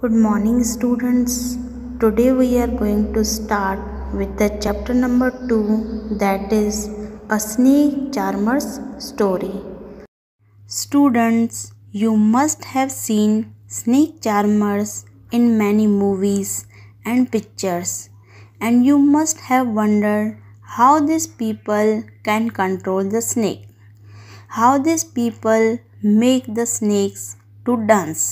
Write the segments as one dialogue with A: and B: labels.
A: Good morning students. Today we are going to start with the chapter number 2 that is A Snake Charmer's Story. Students, you must have seen snake charmers in many movies and pictures and you must have wondered how these people can control the snake, how these people make the snakes to dance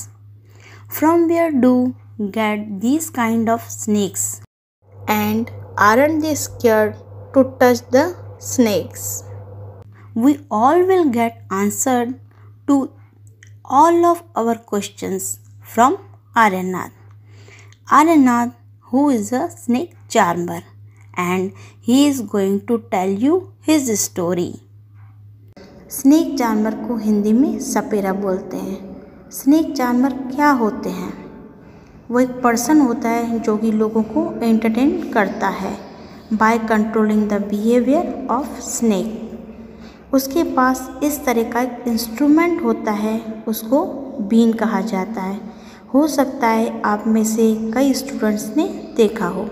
A: from where do get these kind of snakes? And aren't they scared to touch the snakes? We all will get answered to all of our questions from Aryanath. Aryanath who is a snake charmer and he is going to tell you his story. Snake charmer को हिंदी में सपेरा बोलते हैं snake जानवर क्या होते हैं वो एक पर्सन होता है जो कि लोगों को एंटरटेन करता है by controlling the behaviour of snake उसके पास इस तरह का एक इंस्ट्रूमेंट होता है उसको बीन कहा जाता है हो सकता है आप में से कई स्टूडेंट्स ने देखा हो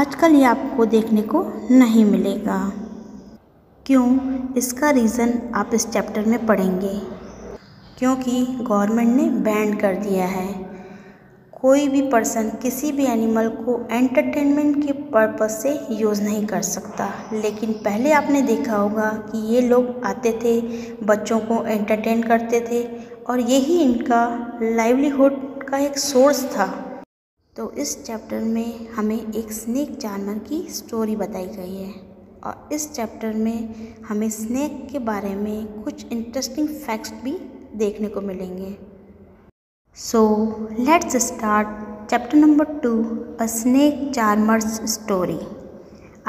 A: आजकल ये आपको देखने को नहीं मिलेगा क्यों इसका रीज़न आप इस चैप्टर में पढ़ेंगे क्योंकि गवर्नमेंट ने बैन कर दिया है कोई भी पर्सन किसी भी एनिमल को एंटरटेनमेंट के पर्पस से यूज़ नहीं कर सकता लेकिन पहले आपने देखा होगा कि ये लोग आते थे बच्चों को एंटरटेन करते थे और यही इनका लाइवलीहुड का एक सोर्स था तो इस चैप्टर में हमें एक स्नैक जानवर की स्टोरी बताई गई है और इस चैप्टर में हमें स्नैक के बारे में कुछ इंटरेस्टिंग फैक्ट्स भी देखने को मिलेंगे so let's start chapter number two a snake charmer's story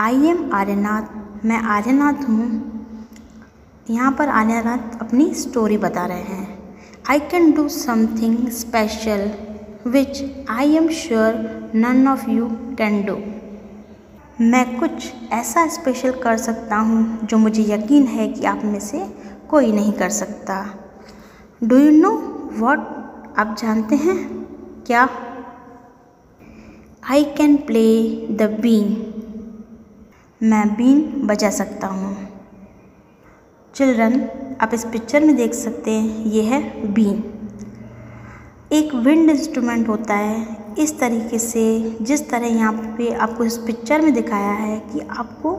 A: I am Aryanath मैं आर्यनाथ हूँ यहाँ पर आर्यनाथ अपनी स्टोरी बता रहे हैं I can do something special which I am sure none of you can do मैं कुछ ऐसा स्पेशल कर सकता हूँ जो मुझे यकीन है कि आप में से कोई नहीं कर सकता डू यू नो वॉट आप जानते हैं क्या I can play the been मैं बीन बजा सकता हूँ चिल्ड्रन आप इस पिक्चर में देख सकते हैं ये है बीन एक विंड इंस्ट्रूमेंट होता है इस तरीके से जिस तरह यहाँ पे आपको इस पिक्चर में दिखाया है कि आपको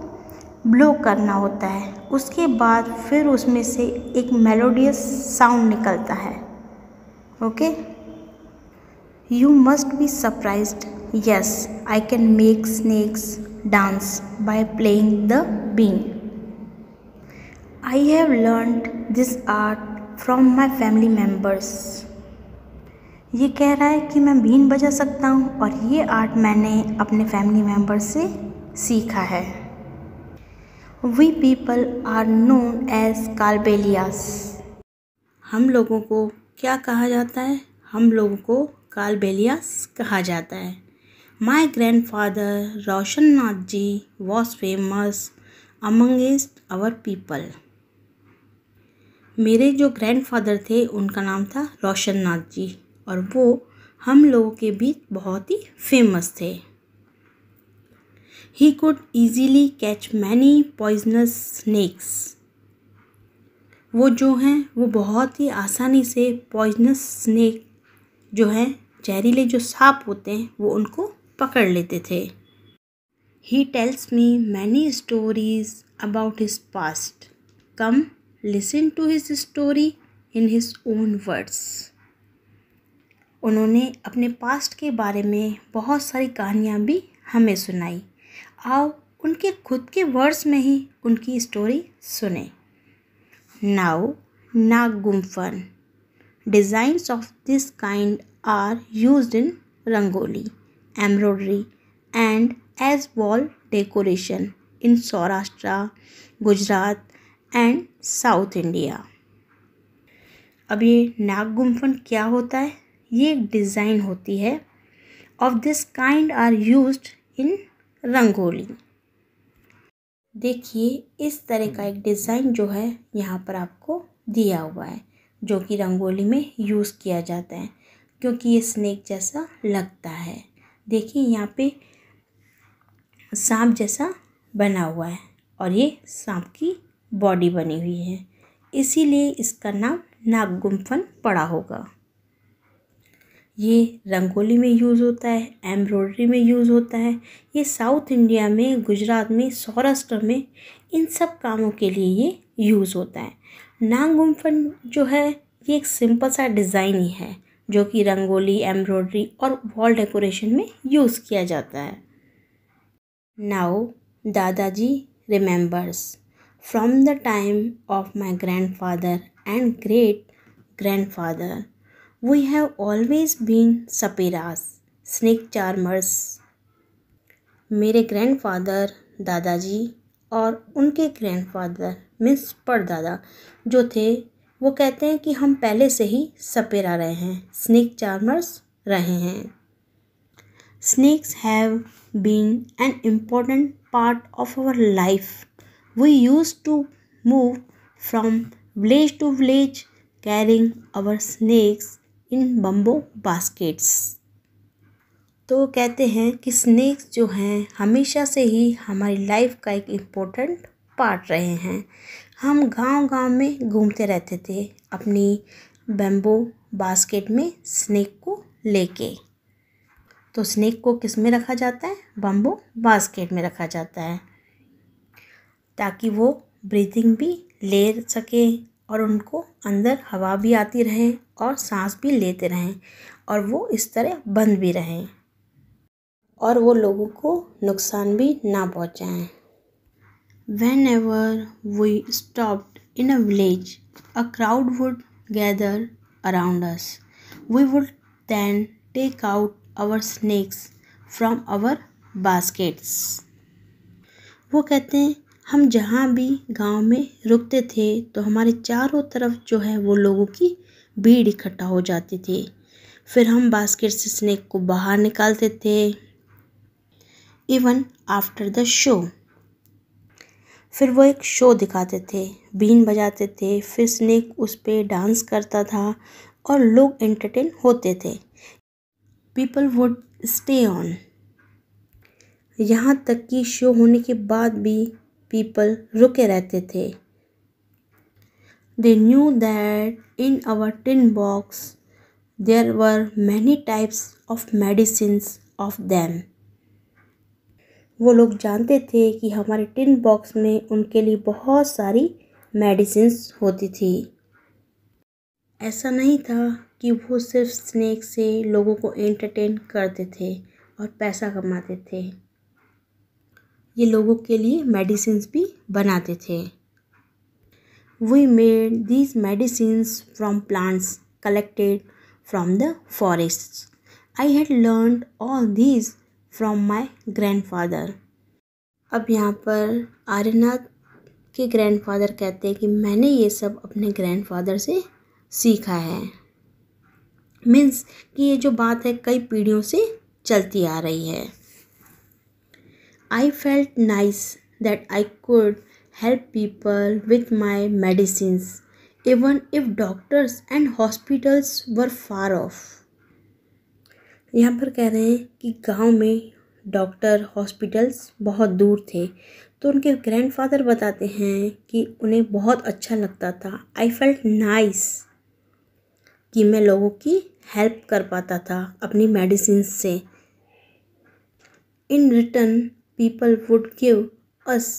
A: ब्लो करना होता है उसके बाद फिर उसमें से एक मेलोडियस साउंड निकलता है okay you must be surprise yes I can make snakes dance by playing the been I have learn this art from my family members ये कह रहा है कि मैं बीन बजा सकता हूँ और ये आर्ट मैंने अपने फैमिली मेम्बर से सीखा है we people are known as Kalbelias हम लोगों को क्या कहा जाता है हम लोगों को कालबेलियास कहा जाता है my grandfather Roshan Nath ji was famous amongst our people मेरे जो ग्रैंड फादर थे उनका नाम था रोशन नाथ जी और वो हम लोगों के बीच बहुत ही फेमस थे he could easily catch many poisonous snakes. वो जो हैं वो बहुत ही आसानी से पॉइजनस स्नैक जो हैं जहरीले जो सांप होते हैं वो उनको पकड़ लेते थे he tells me many stories about his past come listen to his story in his own words उन्होंने अपने पास्ट के बारे में बहुत सारी कहानियाँ भी हमें सुनाई आओ उनके खुद के वर्ड्स में ही उनकी स्टोरी सुने now Nagumphan designs of this kind are use in rangoli embroidery and as wall decoration in Saurashtra Gujarat and South India अब ये नाग गुम्फन क्या होता है ये एक डिज़ाइन होती है of this kind are use in rangoli देखिए इस तरह का एक डिज़ाइन जो है यहाँ पर आपको दिया हुआ है जो कि रंगोली में यूज़ किया जाता है क्योंकि ये स्नेक जैसा लगता है देखिए यहाँ पे सांप जैसा बना हुआ है और ये सांप की बॉडी बनी हुई है इसीलिए इसका नाम नागगुम्फन पड़ा होगा ये रंगोली में यूज़ होता है एम्ब्रॉयड्री में यूज़ होता है ये साउथ इंडिया में गुजरात में सौराष्ट्र में इन सब कामों के लिए ये यूज़ होता है नांग जो है ये एक सिंपल सा डिज़ाइन ही है जो कि रंगोली एम्ब्रॉयड्री और वॉल डेकोरेशन में यूज़ किया जाता है now Dadaji remembers from the time of my grandfather and great grandfather We have always been sapiras, snake charmers. मेरे ग्रैंडफादर दादाजी और उनके ग्रैंडफादर मीन्स परदादा जो थे वो कहते हैं कि हम पहले से ही सपेरा रहे हैं स्नेक चार्मर्स रहे हैं snakes have been an important part of our life we use to move from village to village carrying our snakes in bamboo baskets तो कहते हैं कि स्नैक्स जो हैं हमेशा से ही हमारी लाइफ का एक इम्पोर्टेंट पार्ट रहे हैं हम गांव गांव में घूमते रहते थे अपनी बम्बो बास्केट में स्नैक को लेके तो स्नैक को किस में रखा जाता है बम्बो बास्केट में रखा जाता है ताकि वो ब्रीथिंग भी ले सके और उनको अंदर हवा भी आती रहे और सांस भी लेते रहें और वो इस तरह बंद भी रहें और वो लोगों को नुकसान भी ना पहुँचाएँ whenever we stopped in a village a crowd would gather around us we would then take out our snakes from our baskets वो कहते हैं हम जहाँ भी गांव में रुकते थे तो हमारे चारों तरफ जो है वो लोगों की भीड़ इकट्ठा हो जाती थी फिर हम बास्केट से स्नेक को बाहर निकालते थे इवन आफ्टर द शो फिर वो एक शो दिखाते थे बीन बजाते थे फिर स्नेक उस पर डांस करता था और लोग एंटरटेन होते थे पीपल वुड स्टे ऑन यहाँ तक कि शो होने के बाद भी पीपल रुके रहते थे They knew that in our tin box there were many types of medicines of them. वो लोग जानते थे कि हमारे टिन बॉक्स में उनके लिए बहुत सारी मेडिसिन्स होती थी ऐसा नहीं था कि वो सिर्फ स्नैक से लोगों को एंटरटेन करते थे और पैसा कमाते थे ये लोगों के लिए मेडिसिन्स भी बनाते थे we made these medicines from plants collected from the forests. I had learned all these from my grandfather. अब यहाँ पर आर्यनाथ के ग्रैंडफादर कहते हैं कि मैंने ये सब अपने ग्रैंडफादर से सीखा है मीन्स कि ये जो बात है कई पीढ़ियों से चलती आ रही है I felt nice that I could help people with my medicines, even if doctors and hospitals were far off. यहाँ पर कह रहे हैं कि गांव में डॉक्टर हॉस्पिटल्स बहुत दूर थे तो उनके ग्रैंडफादर बताते हैं कि उन्हें बहुत अच्छा लगता था आई फेल्ट नाइस कि मैं लोगों की हेल्प कर पाता था अपनी मेडिसिन से in return people would give us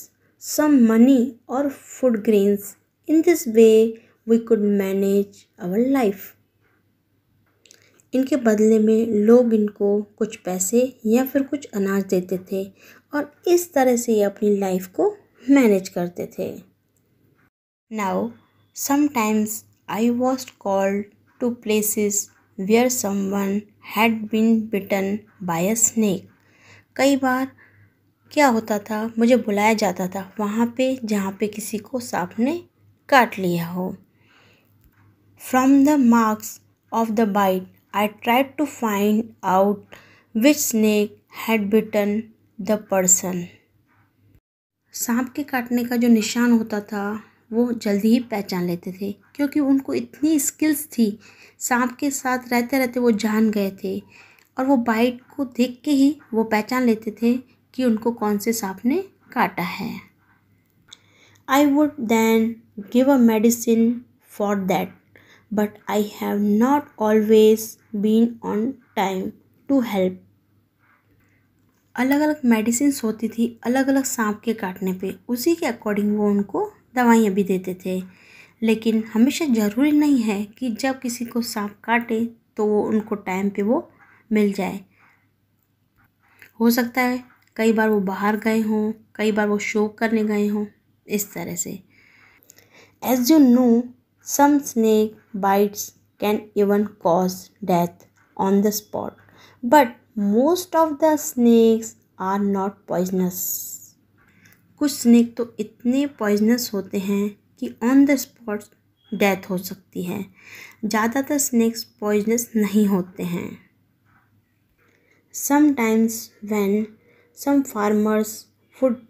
A: some money or food grains. In this way, we could manage our life. इनके बदले में लोग इनको कुछ पैसे या फिर कुछ अनाज देते थे और इस तरह से ये अपनी लाइफ को मैनेज करते थे now sometimes I was called to places where someone had been bitten by a snake कई बार क्या होता था मुझे बुलाया जाता था वहाँ पे जहाँ पे किसी को सांप ने काट लिया हो from the marks of the bite I tried to find out which snake had bitten the person सांप के काटने का जो निशान होता था वो जल्दी ही पहचान लेते थे क्योंकि उनको इतनी स्किल्स थी सांप के साथ रहते रहते वो जान गए थे और वो बाइट को देख के ही वो पहचान लेते थे कि उनको कौन से सांप ने काटा है I would then give a medicine for that but I have not always been on time to help अलग अलग मेडिसिन होती थी अलग अलग सांप के काटने पे उसी के अकॉर्डिंग वो उनको दवाइयाँ भी देते थे लेकिन हमेशा ज़रूरी नहीं है कि जब किसी को सांप काटे तो वो उनको टाइम पे वो मिल जाए हो सकता है कई बार वो बाहर गए हों कई बार वो शो करने गए हों इस तरह से as you know some snake bites can even cause death on the spot but most of the snakes are not poisonous कुछ स्नेक तो इतने पॉइजनस होते हैं कि ऑन द स्पॉट डेथ हो सकती है ज़्यादातर स्नेक्स पॉइजनस नहीं होते हैं sometimes when Some farmers would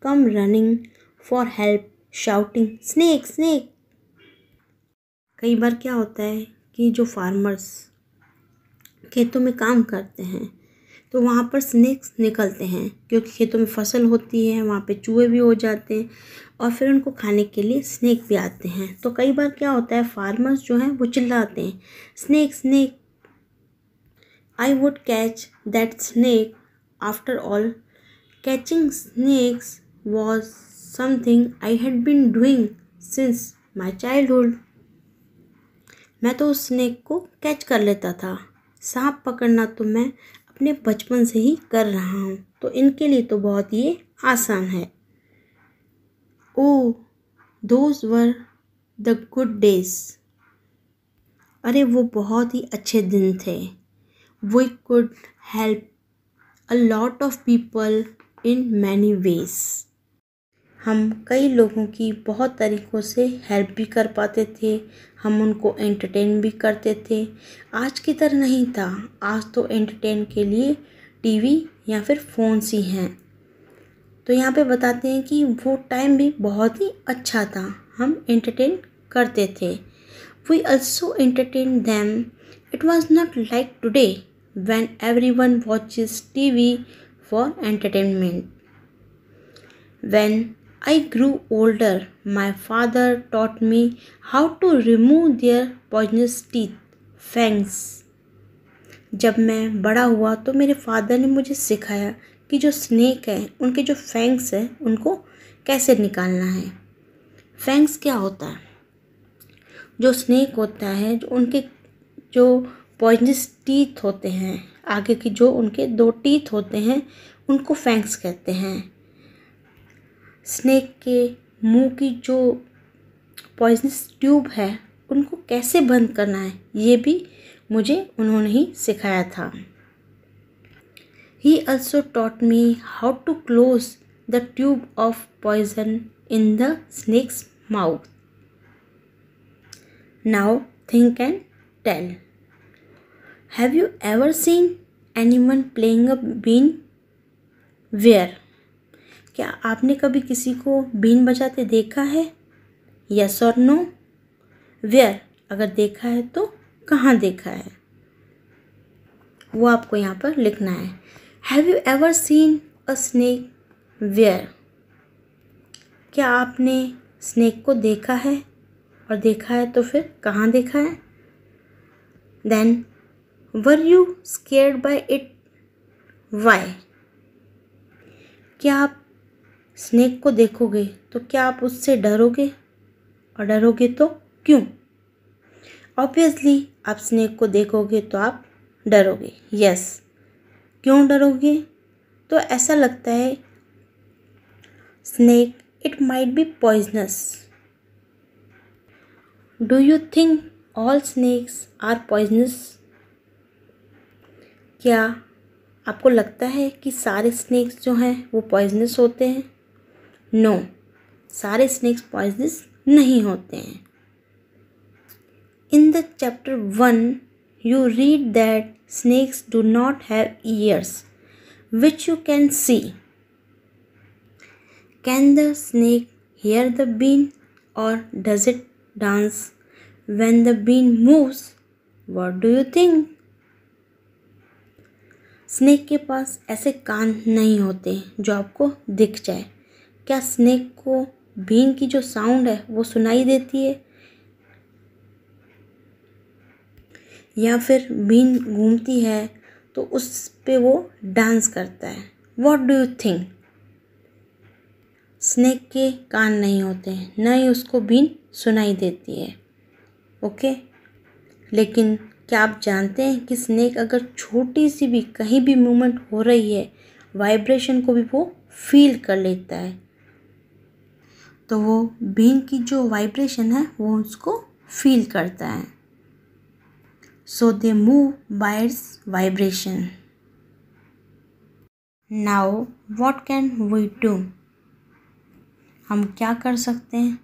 A: come running for help, shouting, Snake, snake! कई बार क्या होता है कि जो फार्मर्स खेतों में काम करते हैं तो वहाँ पर स्नैक्स निकलते हैं क्योंकि खेतों में फसल होती है वहाँ पे चूहे भी हो जाते हैं और फिर उनको खाने के लिए स्नैक भी आते हैं तो कई बार क्या होता है फार्मर्स जो हैं वो चिल्लाते हैं snake snake I would catch that snake After all, catching snakes was something I had been doing since my childhood. मैं तो उस स्नेक को कैच कर लेता था सांप पकड़ना तो मैं अपने बचपन से ही कर रहा हूँ तो इनके लिए तो बहुत ये आसान है oh those were the good days अरे वो बहुत ही अच्छे दिन थे we could help a lot of people in many ways हम कई लोगों की बहुत तरीक़ों से हेल्प भी कर पाते थे हम उनको एंटरटेन भी करते थे आज की तरह नहीं था आज तो एंटरटेन के लिए टीवी या फिर फ़ोन ही हैं तो यहाँ पे बताते हैं कि वो टाइम भी बहुत ही अच्छा था हम एंटरटेन करते थे we also entertain them it was not like today when everyone watches TV for entertainment. When I grew older, my father taught me how to remove their poisonous teeth, fangs. जब मैं बड़ा हुआ तो मेरे father ने मुझे सिखाया कि जो स्नेक है उनके जो फैंग्स हैं उनको कैसे निकालना है फैंग्स क्या होता है जो स्नेक होता है जो उनके जो पॉइजनस टीथ होते हैं आगे की जो उनके दो टीथ होते हैं उनको फैंक्स कहते हैं स्नेक के मुंह की जो पॉइजनस ट्यूब है उनको कैसे बंद करना है ये भी मुझे उन्होंने ही सिखाया था he also taught me how to close the tube of poison in the snake's mouth now think and tell Have you ever seen anyone playing a bean? Where? क्या आपने कभी किसी को बीन बजाते देखा है यस और नो वेयर अगर देखा है तो कहाँ देखा है वो आपको यहाँ पर लिखना है have you ever seen a snake? Where क्या आपने स्नेक को देखा है और देखा है तो फिर कहाँ देखा है then were you scared by it why क्या आप स्नेक को देखोगे तो क्या आप उससे डरोगे और डरोगे तो क्यों ऑब्वियसली आप स्नेक को देखोगे तो आप डरोगे यस क्यों डरोगे तो ऐसा लगता है snake it might be poisonous do you think all snakes are poisonous क्या आपको लगता है कि सारे स्नैक्स जो हैं वो पॉइजनस होते हैं नो सारे स्नैक्स पॉइजनस नहीं होते हैं in the chapter one you read that snakes do not have ears which you can see can the snake hear the been और does it dance when the been moves what do you think snake के पास ऐसे कान नहीं होते जो आपको दिख जाए क्या स्नेक को बीन की जो साउंड है वो सुनाई देती है या फिर बीन घूमती है तो उस पे वो डांस करता है what do you think snake के कान नहीं होते हैं ही उसको बीन सुनाई देती है ओके लेकिन क्या आप जानते हैं कि स्नेक अगर छोटी सी भी कहीं भी मूवमेंट हो रही है वाइब्रेशन को भी वो फील कर लेता है तो वो बीन की जो वाइब्रेशन है वो उसको फील करता है so they move by its vibration now what can we do हम क्या कर सकते हैं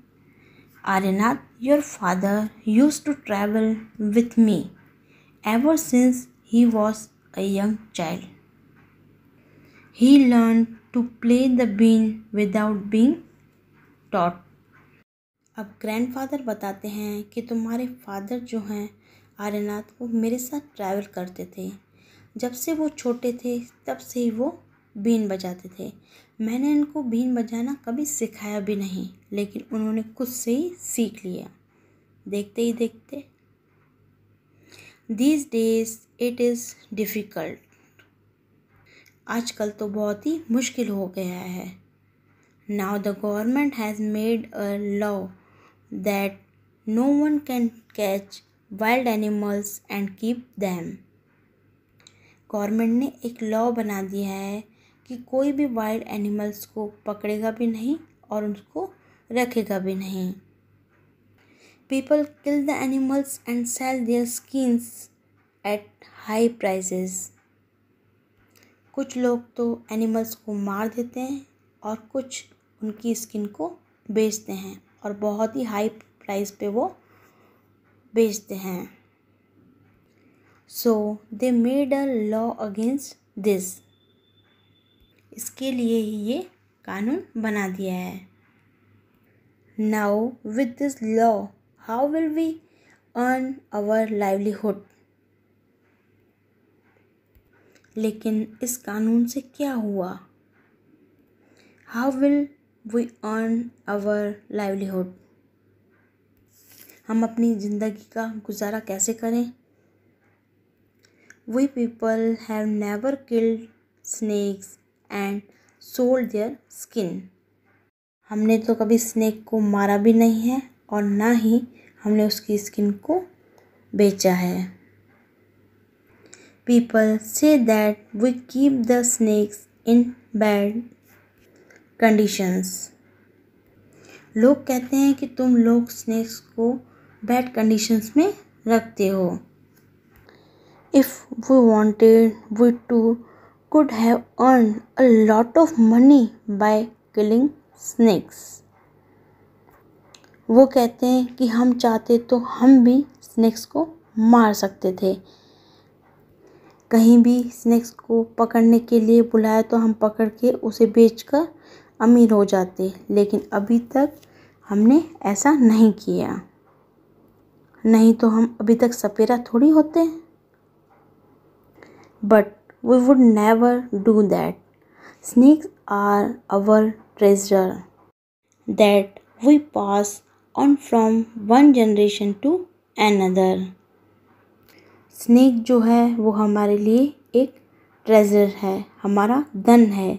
A: Aryanath your father use to travel with me ever since he was a young child. He learned to play the bean without being taught. अब grandfather बताते हैं कि तुम्हारे फादर जो हैं आर्यनाथ वो मेरे साथ ट्रैवल करते थे जब से वो छोटे थे तब से ही वो बीन बजाते थे मैंने इनको बीन बजाना कभी सिखाया भी नहीं लेकिन उन्होंने खुद से ही सीख लिया देखते ही देखते these days it is difficult आजकल तो बहुत ही मुश्किल हो गया है now the government has made a law that no one can catch wild animals and keep them government ने एक लॉ बना दिया है कि कोई भी वाइल्ड एनिमल्स को पकड़ेगा भी नहीं और उनको रखेगा भी नहीं people kill the animals and sell their skins at high prices. कुछ लोग तो एनिमल्स को मार देते हैं और कुछ उनकी स्किन को बेचते हैं और बहुत ही हाई प्राइस पे वो बेचते हैं so they made a law against this इसके लिए ही ये कानून बना दिया है now with this law how will we earn our livelihood लेकिन इस कानून से क्या हुआ how will we earn our livelihood हम अपनी ज़िंदगी का गुजारा कैसे करें we people have never killed snakes and sold their skin हमने तो कभी स्नैक को मारा भी नहीं है और ना ही हमने उसकी स्किन को बेचा है पीपल से that we keep the snakes in bad conditions लोग कहते हैं कि तुम लोग स्नैक्स को बैड कंडीशंस में रखते हो if we wanted we too could have earn a lot of money by killing snakes वो कहते हैं कि हम चाहते तो हम भी स्नैक्स को मार सकते थे कहीं भी स्नैक्स को पकड़ने के लिए बुलाया तो हम पकड़ के उसे बेचकर अमीर हो जाते लेकिन अभी तक हमने ऐसा नहीं किया नहीं तो हम अभी तक सपेरा थोड़ी होते हैं but we would never do that snakes are our treasure that we pass on from one generation to another snake जो है वो हमारे लिए एक ट्रेजर है हमारा धन है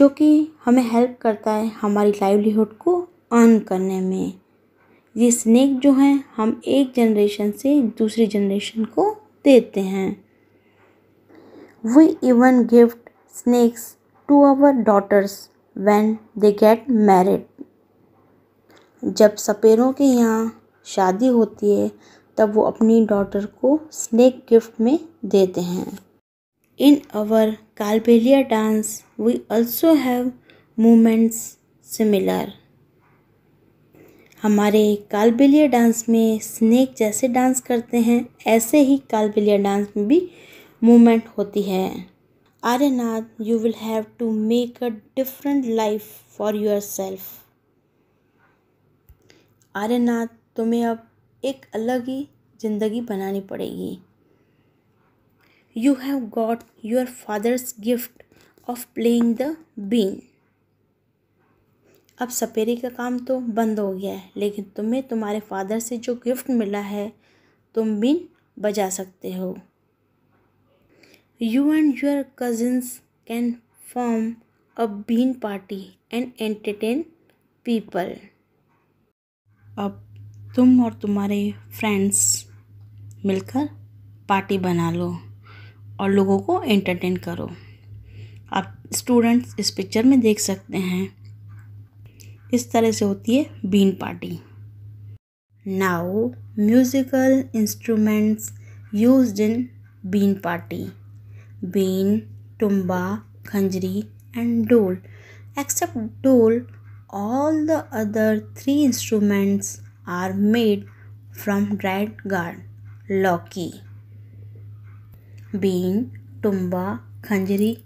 A: जो कि हमें हेल्प करता है हमारी लाइवलीहुड को अर्न करने में ये स्नेक जो हैं हम एक जनरेशन से दूसरी जनरेशन को देते हैं we even gift snakes to our daughters when they get married जब सपेरों के यहाँ शादी होती है तब वो अपनी डॉटर को स्नेक गिफ्ट में देते हैं in our Kalbelia dance we also have movements similar हमारे कालबेलिया डांस में स्नेक जैसे डांस करते हैं ऐसे ही कालबेलिया डांस में भी मूवमेंट होती है Aryanath you will have to make a different life for yourself Aryanath तुम्हें अब एक अलग ही ज़िंदगी बनानी पड़ेगी you have got your father's gift of playing the been अब सपेरे का काम तो बंद हो गया है लेकिन तुम्हें तुम्हारे फादर से जो गिफ्ट मिला है तुम बीन बजा सकते हो you and your cousins can form a been party and entertain people अब तुम और तुम्हारे फ्रेंड्स मिलकर पार्टी बना लो और लोगों को एंटरटेन करो आप स्टूडेंट्स इस पिक्चर में देख सकते हैं इस तरह से होती है बीन party now musical instruments use in been party been टुम्बा khanjari and dhol except dhol all the other three instruments are made from red gourd लौकी बीन टुम्बा खंजरी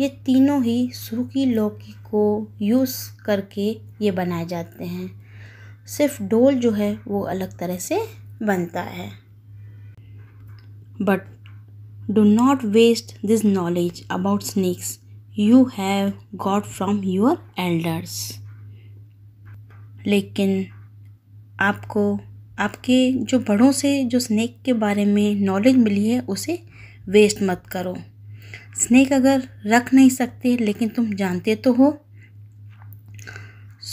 A: ये तीनों ही सूखी लौकी को यूज़ करके ये बनाए जाते हैं सिर्फ डोल जो है वो अलग तरह से बनता है but do not waste this knowledge about snakes you have got from your elders लेकिन आपको आपके जो बड़ों से जो स्नेक के बारे में नॉलेज मिली है उसे वेस्ट मत करो स्नैक अगर रख नहीं सकते लेकिन तुम जानते तो हो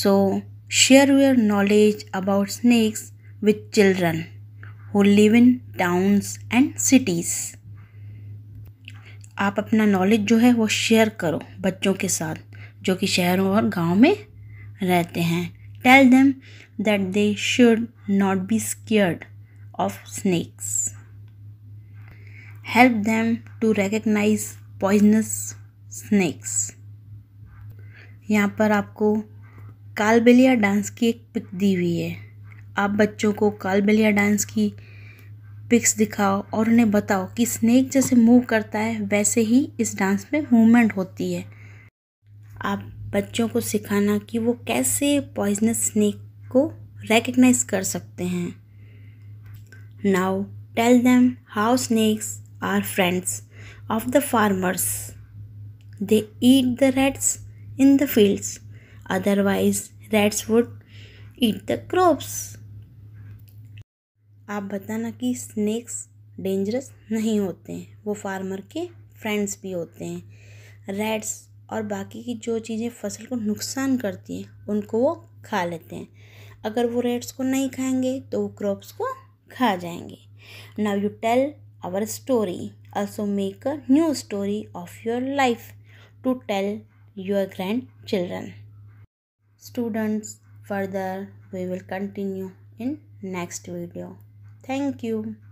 A: so share your knowledge about snakes with children who live in towns and cities आप अपना नॉलेज जो है वो शेयर करो बच्चों के साथ जो कि शहरों और गांव में रहते हैं Tell them that they should not be scared of snakes. Help them to recognize poisonous snakes. यहाँ पर आपको कालबेलिया डांस की एक पिक दी हुई है आप बच्चों को कालबेलिया डांस की पिक्स दिखाओ और उन्हें बताओ कि स्नेक जैसे मूव करता है वैसे ही इस डांस में मूवमेंट होती है आप बच्चों को सिखाना कि वो कैसे पॉइजनस स्नेक को रेकग्नाइज कर सकते हैं now tell them how snakes are friends of the farmers they eat the rats in the fields otherwise rats would eat the crops आप बताना कि स्नेक्स डेंजरस नहीं होते हैं वो फार्मर के फ्रेंड्स भी होते हैं रेड्स और बाकी की जो चीज़ें फ़सल को नुकसान करती हैं उनको वो खा लेते हैं अगर वो रेट्स को नहीं खाएंगे तो वो क्रॉप्स को खा जाएंगे now you tell our story also make a new story of your life to tell your grandchildren students further we will continue in next video thank you